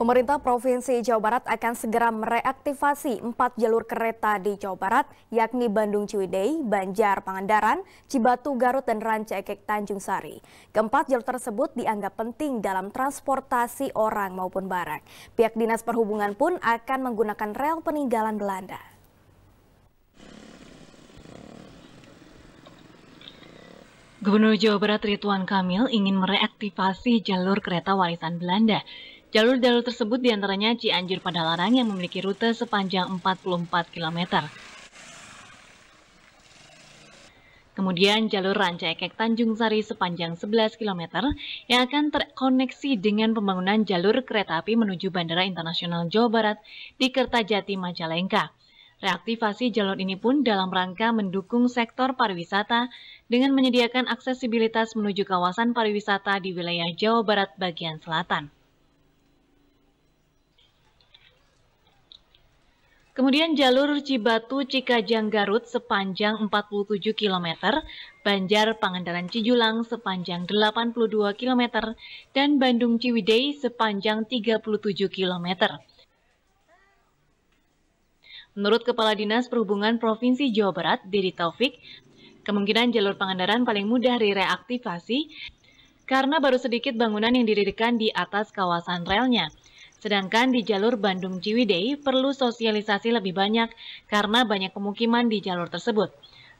Pemerintah Provinsi Jawa Barat akan segera mereaktivasi empat jalur kereta di Jawa Barat, yakni Bandung Ciwidey, Banjar Pangandaran, Cibatu Garut, dan Rancaikek Tanjung Sari. Keempat jalur tersebut dianggap penting dalam transportasi orang maupun barang. Pihak Dinas Perhubungan pun akan menggunakan rel peninggalan Belanda. Gubernur Jawa Barat Ridwan Kamil ingin mereaktivasi jalur kereta warisan Belanda. Jalur-jalur tersebut diantaranya Cianjur larang yang memiliki rute sepanjang 44 km. Kemudian jalur Ekek Tanjung Sari sepanjang 11 km yang akan terkoneksi dengan pembangunan jalur kereta api menuju Bandara Internasional Jawa Barat di Kertajati Majalengka. Reaktivasi jalur ini pun dalam rangka mendukung sektor pariwisata dengan menyediakan aksesibilitas menuju kawasan pariwisata di wilayah Jawa Barat bagian selatan. Kemudian jalur Cibatu Cikajang Garut sepanjang 47 km, Banjar Pangandaran Cijulang sepanjang 82 km, dan Bandung Ciwidey sepanjang 37 km. Menurut Kepala Dinas Perhubungan Provinsi Jawa Barat, Dedi Taufik, kemungkinan jalur Pangandaran paling mudah direaktivasi karena baru sedikit bangunan yang didirikan di atas kawasan relnya. Sedangkan di jalur Bandung Ciwidey perlu sosialisasi lebih banyak karena banyak pemukiman di jalur tersebut.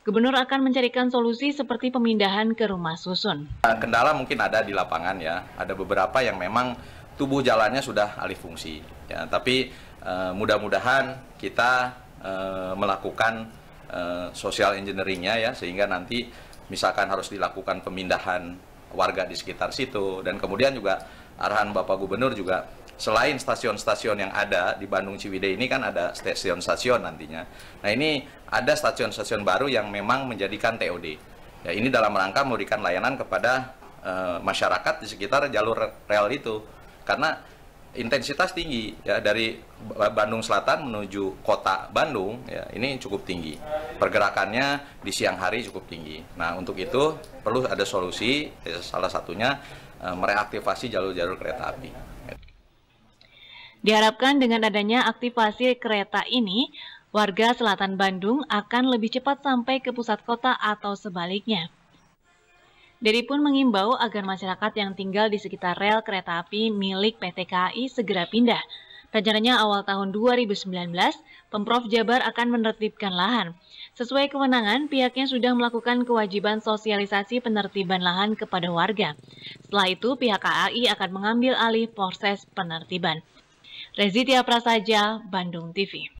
Gubernur akan mencarikan solusi seperti pemindahan ke rumah susun. Eh, kendala mungkin ada di lapangan ya, ada beberapa yang memang tubuh jalannya sudah alih fungsi. Ya, tapi eh, mudah-mudahan kita eh, melakukan eh, social engineeringnya ya, sehingga nanti misalkan harus dilakukan pemindahan warga di sekitar situ dan kemudian juga arahan Bapak Gubernur juga selain stasiun-stasiun yang ada di Bandung Ciwidey ini kan ada stasiun-stasiun nantinya. Nah ini ada stasiun-stasiun baru yang memang menjadikan TOD. Ya ini dalam rangka memberikan layanan kepada uh, masyarakat di sekitar jalur rel itu karena intensitas tinggi ya dari Bandung Selatan menuju kota Bandung ya ini cukup tinggi pergerakannya di siang hari cukup tinggi nah untuk itu perlu ada solusi ya, salah satunya e, mereaktivasi jalur-jalur kereta api Diharapkan dengan adanya aktivasi kereta ini, warga selatan Bandung akan lebih cepat sampai ke pusat kota atau sebaliknya. Dedi pun mengimbau agar masyarakat yang tinggal di sekitar rel kereta api milik PT KAI segera pindah. Rencananya awal tahun 2019, Pemprov Jabar akan menertibkan lahan. Sesuai kewenangan, pihaknya sudah melakukan kewajiban sosialisasi penertiban lahan kepada warga. Setelah itu, pihak KAI akan mengambil alih proses penertiban. Rezidia Prasaja, Bandung TV.